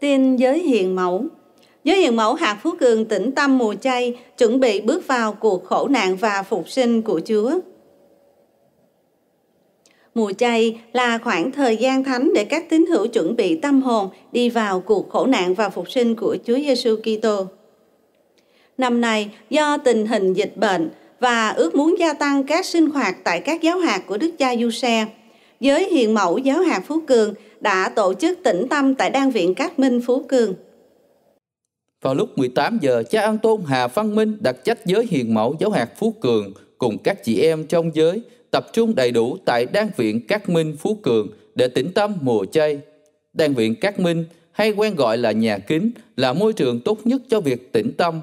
Tin giới hiền mẫu Giới hiền mẫu hạt Phú Cường tĩnh tâm mùa chay, chuẩn bị bước vào cuộc khổ nạn và phục sinh của Chúa. Mùa chay là khoảng thời gian thánh để các tín hữu chuẩn bị tâm hồn đi vào cuộc khổ nạn và phục sinh của Chúa Giêsu Kitô. Năm nay, do tình hình dịch bệnh và ước muốn gia tăng các sinh hoạt tại các giáo hạt của Đức Cha Du Xe, giới hiền mẫu giáo hạt Phú Cường đã tổ chức tĩnh tâm tại Đan viện Cát Minh Phú Cường. Vào lúc 18 giờ, cha An Tôn Hà Văn Minh đặt trách giới hiền mẫu giáo hạt Phú Cường cùng các chị em trong giới tập trung đầy đủ tại Đan viện Cát Minh Phú Cường để tĩnh tâm mùa chay. Đan viện Cát Minh hay quen gọi là nhà kính là môi trường tốt nhất cho việc tĩnh tâm.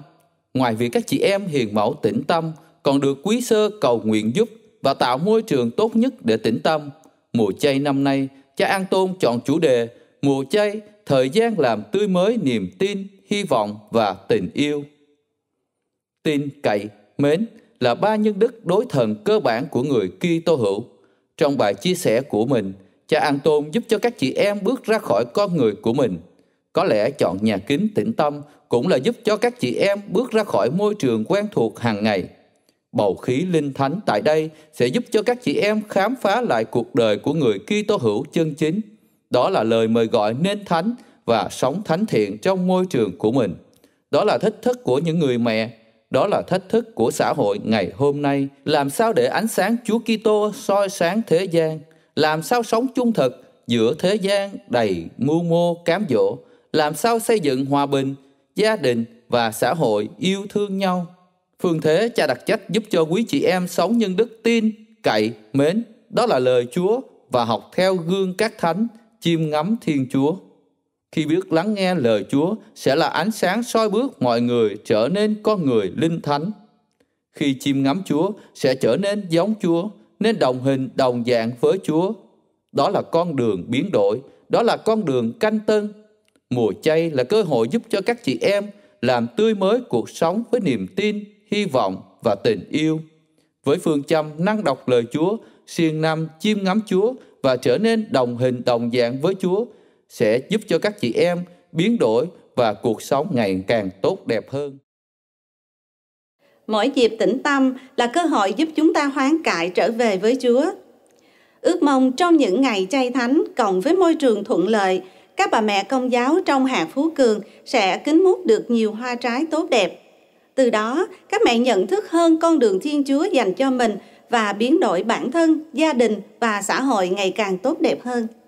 Ngoài việc các chị em hiền mẫu tĩnh tâm còn được quý sơ cầu nguyện giúp và tạo môi trường tốt nhất để tĩnh tâm. Mùa chay năm nay, cha An Tôn chọn chủ đề mùa chay, thời gian làm tươi mới niềm tin, hy vọng và tình yêu. Tin, cậy, mến là ba nhân đức đối thần cơ bản của người Kitô hữu. Trong bài chia sẻ của mình, cha An Tôn giúp cho các chị em bước ra khỏi con người của mình. Có lẽ chọn nhà kính tĩnh tâm cũng là giúp cho các chị em bước ra khỏi môi trường quen thuộc hàng ngày – Bầu khí linh thánh tại đây sẽ giúp cho các chị em khám phá lại cuộc đời của người Kitô hữu chân chính. Đó là lời mời gọi nên thánh và sống thánh thiện trong môi trường của mình. Đó là thách thức của những người mẹ, đó là thách thức của xã hội ngày hôm nay. Làm sao để ánh sáng Chúa Kitô soi sáng thế gian? Làm sao sống trung thực giữa thế gian đầy mưu mô cám dỗ? Làm sao xây dựng hòa bình, gia đình và xã hội yêu thương nhau? Phương thế cha đặc trách giúp cho quý chị em sống nhân đức tin, cậy, mến. Đó là lời Chúa và học theo gương các thánh, chiêm ngắm Thiên Chúa. Khi biết lắng nghe lời Chúa sẽ là ánh sáng soi bước mọi người trở nên con người linh thánh. Khi chiêm ngắm Chúa sẽ trở nên giống Chúa, nên đồng hình đồng dạng với Chúa. Đó là con đường biến đổi, đó là con đường canh tân. Mùa chay là cơ hội giúp cho các chị em làm tươi mới cuộc sống với niềm tin hy vọng và tình yêu. Với phương châm năng đọc lời Chúa, siêng năm chiêm ngắm Chúa và trở nên đồng hình đồng dạng với Chúa sẽ giúp cho các chị em biến đổi và cuộc sống ngày càng tốt đẹp hơn. Mỗi dịp tĩnh tâm là cơ hội giúp chúng ta hoán cải trở về với Chúa. Ước mong trong những ngày chay thánh cộng với môi trường thuận lợi, các bà mẹ công giáo trong hạt Phú Cường sẽ kính mút được nhiều hoa trái tốt đẹp từ đó, các mẹ nhận thức hơn con đường Thiên Chúa dành cho mình và biến đổi bản thân, gia đình và xã hội ngày càng tốt đẹp hơn.